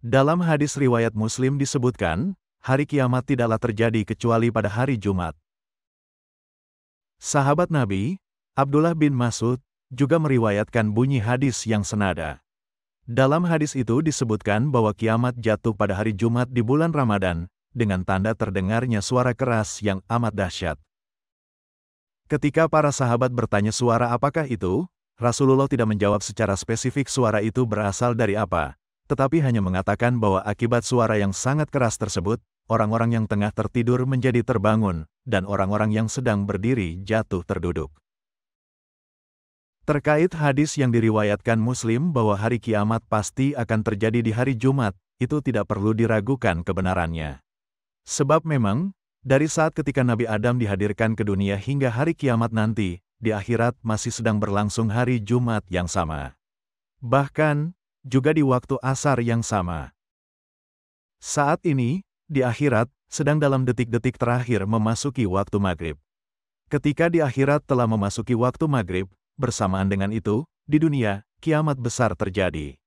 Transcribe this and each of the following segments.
Dalam hadis riwayat Muslim disebutkan, hari kiamat tidaklah terjadi kecuali pada hari Jumat. Sahabat Nabi, Abdullah bin Masud, juga meriwayatkan bunyi hadis yang senada. Dalam hadis itu disebutkan bahwa kiamat jatuh pada hari Jumat di bulan Ramadan, dengan tanda terdengarnya suara keras yang amat dahsyat. Ketika para sahabat bertanya suara apakah itu, Rasulullah tidak menjawab secara spesifik suara itu berasal dari apa, tetapi hanya mengatakan bahwa akibat suara yang sangat keras tersebut, orang-orang yang tengah tertidur menjadi terbangun, dan orang-orang yang sedang berdiri jatuh terduduk. Terkait hadis yang diriwayatkan Muslim bahwa hari kiamat pasti akan terjadi di hari Jumat, itu tidak perlu diragukan kebenarannya. Sebab memang, dari saat ketika Nabi Adam dihadirkan ke dunia hingga hari kiamat nanti, di akhirat masih sedang berlangsung hari Jumat yang sama. Bahkan, juga di waktu asar yang sama. Saat ini, di akhirat, sedang dalam detik-detik terakhir memasuki waktu maghrib. Ketika di akhirat telah memasuki waktu maghrib, bersamaan dengan itu, di dunia, kiamat besar terjadi.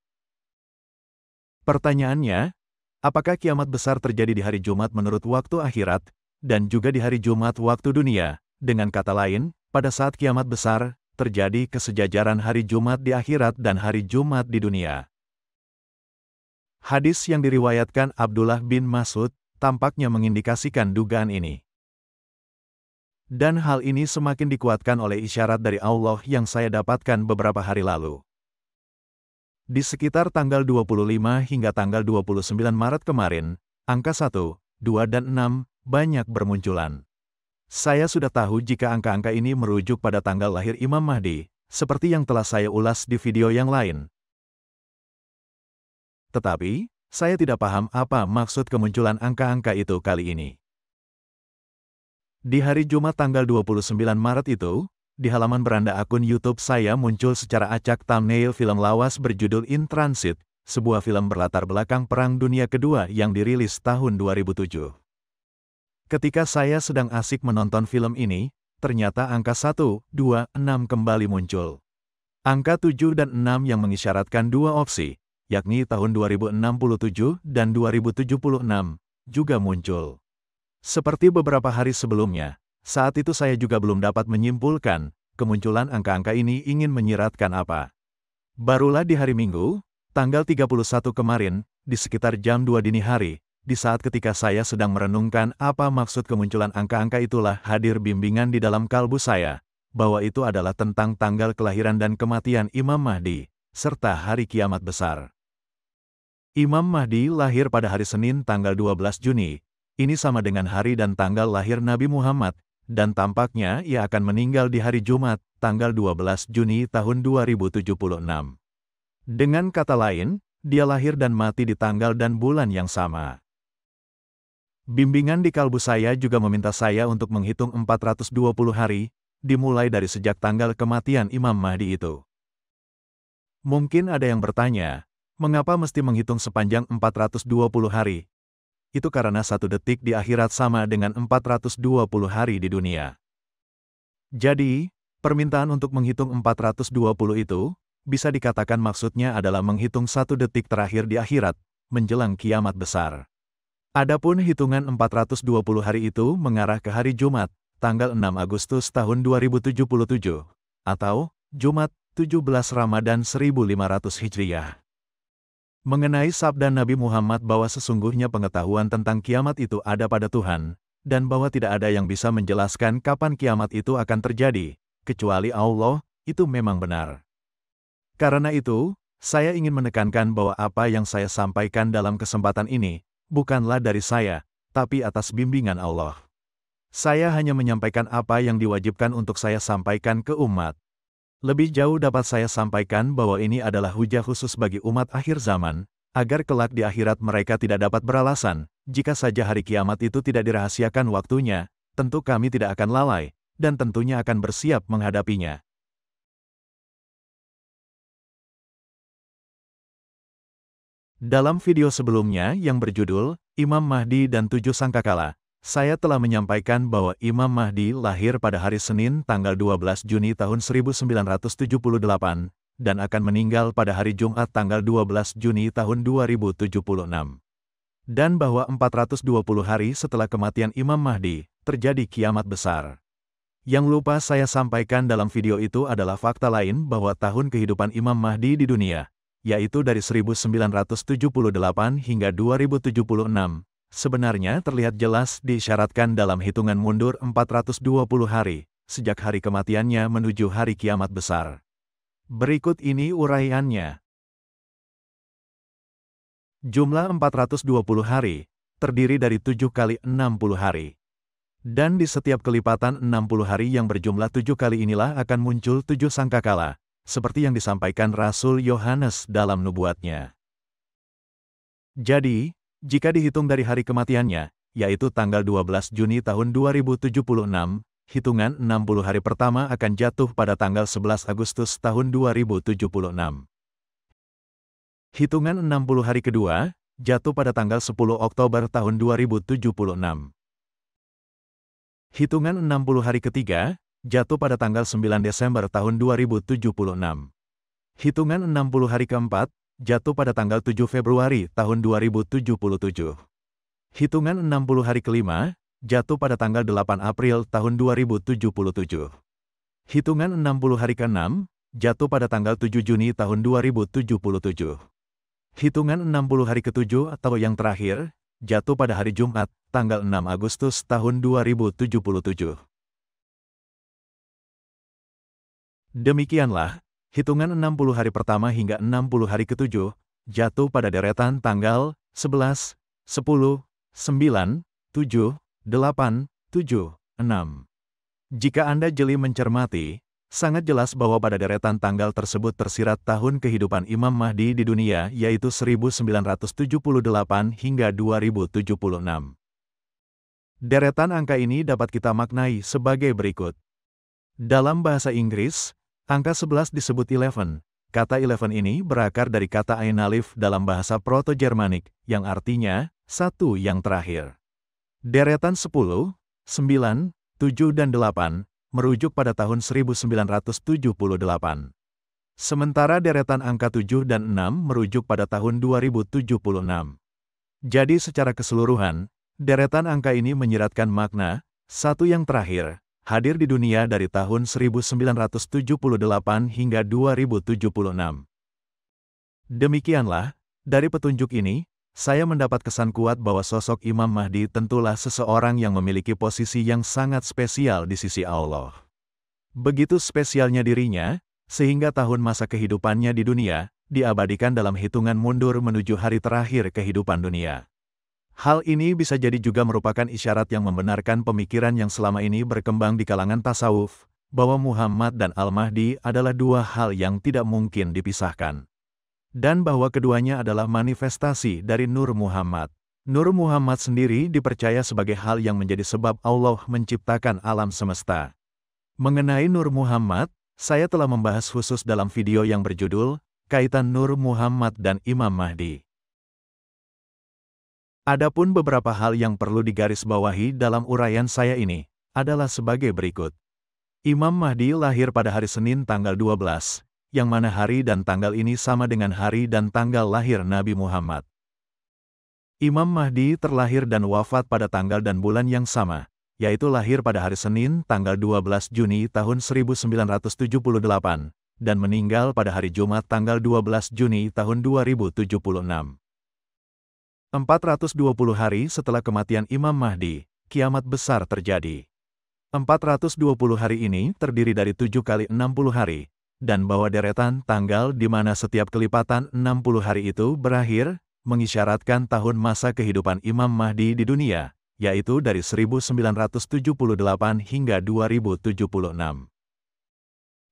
Pertanyaannya, apakah kiamat besar terjadi di hari Jumat menurut waktu akhirat, dan juga di hari Jumat waktu dunia? Dengan kata lain, pada saat kiamat besar, terjadi kesejajaran hari Jumat di akhirat dan hari Jumat di dunia. Hadis yang diriwayatkan Abdullah bin Mas'ud tampaknya mengindikasikan dugaan ini. Dan hal ini semakin dikuatkan oleh isyarat dari Allah yang saya dapatkan beberapa hari lalu. Di sekitar tanggal 25 hingga tanggal 29 Maret kemarin, angka 1, 2 dan 6 banyak bermunculan. Saya sudah tahu jika angka-angka ini merujuk pada tanggal lahir Imam Mahdi, seperti yang telah saya ulas di video yang lain, tetapi, saya tidak paham apa maksud kemunculan angka-angka itu kali ini. Di hari Jumat tanggal 29 Maret itu, di halaman beranda akun YouTube saya muncul secara acak thumbnail film lawas berjudul In Transit, sebuah film berlatar belakang Perang Dunia Kedua yang dirilis tahun 2007. Ketika saya sedang asik menonton film ini, ternyata angka 1, 2, 6 kembali muncul. Angka 7 dan 6 yang mengisyaratkan dua opsi, yakni tahun 2067 dan 2076, juga muncul. Seperti beberapa hari sebelumnya, saat itu saya juga belum dapat menyimpulkan, kemunculan angka-angka ini ingin menyiratkan apa. Barulah di hari Minggu, tanggal 31 kemarin, di sekitar jam 2 dini hari, di saat ketika saya sedang merenungkan apa maksud kemunculan angka-angka itulah hadir bimbingan di dalam kalbu saya, bahwa itu adalah tentang tanggal kelahiran dan kematian Imam Mahdi serta hari kiamat besar. Imam Mahdi lahir pada hari Senin tanggal 12 Juni, ini sama dengan hari dan tanggal lahir Nabi Muhammad, dan tampaknya ia akan meninggal di hari Jumat, tanggal 12 Juni tahun 2076. Dengan kata lain, dia lahir dan mati di tanggal dan bulan yang sama. Bimbingan di kalbu saya juga meminta saya untuk menghitung 420 hari, dimulai dari sejak tanggal kematian Imam Mahdi itu. Mungkin ada yang bertanya, mengapa mesti menghitung sepanjang 420 hari? Itu karena satu detik di akhirat sama dengan 420 hari di dunia. Jadi, permintaan untuk menghitung 420 itu, bisa dikatakan maksudnya adalah menghitung satu detik terakhir di akhirat, menjelang kiamat besar. Adapun hitungan 420 hari itu mengarah ke hari Jumat, tanggal 6 Agustus tahun 2077, atau Jumat, 17 Ramadan 1500 Hijriah. Mengenai sabda Nabi Muhammad bahwa sesungguhnya pengetahuan tentang kiamat itu ada pada Tuhan, dan bahwa tidak ada yang bisa menjelaskan kapan kiamat itu akan terjadi, kecuali Allah, itu memang benar. Karena itu, saya ingin menekankan bahwa apa yang saya sampaikan dalam kesempatan ini, bukanlah dari saya, tapi atas bimbingan Allah. Saya hanya menyampaikan apa yang diwajibkan untuk saya sampaikan ke umat, lebih jauh dapat saya sampaikan bahwa ini adalah hujah khusus bagi umat akhir zaman, agar kelak di akhirat mereka tidak dapat beralasan, jika saja hari kiamat itu tidak dirahasiakan waktunya, tentu kami tidak akan lalai, dan tentunya akan bersiap menghadapinya. Dalam video sebelumnya yang berjudul, Imam Mahdi dan Tujuh Sangkakala, saya telah menyampaikan bahwa Imam Mahdi lahir pada hari Senin tanggal 12 Juni tahun 1978 dan akan meninggal pada hari Jumat tanggal 12 Juni tahun 2076. Dan bahwa 420 hari setelah kematian Imam Mahdi, terjadi kiamat besar. Yang lupa saya sampaikan dalam video itu adalah fakta lain bahwa tahun kehidupan Imam Mahdi di dunia, yaitu dari 1978 hingga 2076, sebenarnya terlihat jelas disyaratkan dalam hitungan mundur 420 hari, sejak hari kematiannya menuju hari kiamat besar. Berikut ini uraiannya. Jumlah 420 hari, terdiri dari 7 kali 60 hari. Dan di setiap kelipatan 60 hari yang berjumlah 7 kali inilah akan muncul 7 sangkakala, seperti yang disampaikan Rasul Yohanes dalam nubuatnya. Jadi, jika dihitung dari hari kematiannya, yaitu tanggal 12 Juni tahun 2076, hitungan 60 hari pertama akan jatuh pada tanggal 11 Agustus tahun 2076. Hitungan 60 hari kedua, jatuh pada tanggal 10 Oktober tahun 2076. Hitungan 60 hari ketiga, jatuh pada tanggal 9 Desember tahun 2076. Hitungan 60 hari keempat, jatuh pada tanggal 7 Februari tahun 2077. Hitungan 60 hari kelima, jatuh pada tanggal 8 April tahun 2077. Hitungan 60 hari ke-6, jatuh pada tanggal 7 Juni tahun 2077. Hitungan 60 hari ke-7 atau yang terakhir, jatuh pada hari Jumat, tanggal 6 Agustus tahun 2077. Demikianlah, hitungan 60 hari pertama hingga 60 hari ketujuh, jatuh pada deretan tanggal 11, 10, 9, 7, 8, 7, 6. Jika Anda jeli mencermati, sangat jelas bahwa pada deretan tanggal tersebut tersirat tahun kehidupan Imam Mahdi di dunia yaitu 1978 hingga 2076. Deretan angka ini dapat kita maknai sebagai berikut. Dalam bahasa Inggris, Angka 11 disebut eleven. Kata eleven ini berakar dari kata Einalif dalam bahasa proto germanik yang artinya, satu yang terakhir. Deretan 10, 9, 7 dan 8, merujuk pada tahun 1978. Sementara deretan angka 7 dan 6 merujuk pada tahun 2076. Jadi secara keseluruhan, deretan angka ini menyiratkan makna, satu yang terakhir, hadir di dunia dari tahun 1978 hingga 2076. Demikianlah, dari petunjuk ini, saya mendapat kesan kuat bahwa sosok Imam Mahdi tentulah seseorang yang memiliki posisi yang sangat spesial di sisi Allah. Begitu spesialnya dirinya, sehingga tahun masa kehidupannya di dunia diabadikan dalam hitungan mundur menuju hari terakhir kehidupan dunia. Hal ini bisa jadi juga merupakan isyarat yang membenarkan pemikiran yang selama ini berkembang di kalangan tasawuf, bahwa Muhammad dan Al-Mahdi adalah dua hal yang tidak mungkin dipisahkan. Dan bahwa keduanya adalah manifestasi dari Nur Muhammad. Nur Muhammad sendiri dipercaya sebagai hal yang menjadi sebab Allah menciptakan alam semesta. Mengenai Nur Muhammad, saya telah membahas khusus dalam video yang berjudul, Kaitan Nur Muhammad dan Imam Mahdi. Adapun beberapa hal yang perlu digarisbawahi dalam uraian saya ini adalah sebagai berikut. Imam Mahdi lahir pada hari Senin tanggal 12, yang mana hari dan tanggal ini sama dengan hari dan tanggal lahir Nabi Muhammad. Imam Mahdi terlahir dan wafat pada tanggal dan bulan yang sama, yaitu lahir pada hari Senin tanggal 12 Juni tahun 1978, dan meninggal pada hari Jumat tanggal 12 Juni tahun 2076. 420 hari setelah kematian Imam Mahdi, kiamat besar terjadi. 420 hari ini terdiri dari 7 kali 60 hari, dan bawah deretan tanggal di mana setiap kelipatan 60 hari itu berakhir, mengisyaratkan tahun masa kehidupan Imam Mahdi di dunia, yaitu dari 1978 hingga 2076.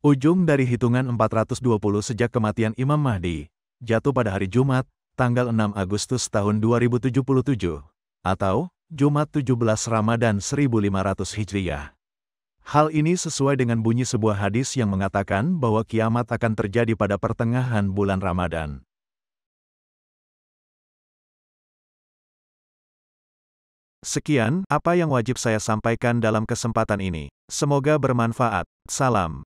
Ujung dari hitungan 420 sejak kematian Imam Mahdi, jatuh pada hari Jumat, tanggal 6 Agustus tahun 2077, atau Jumat 17 Ramadan 1500 Hijriah. Hal ini sesuai dengan bunyi sebuah hadis yang mengatakan bahwa kiamat akan terjadi pada pertengahan bulan Ramadan. Sekian apa yang wajib saya sampaikan dalam kesempatan ini. Semoga bermanfaat. Salam.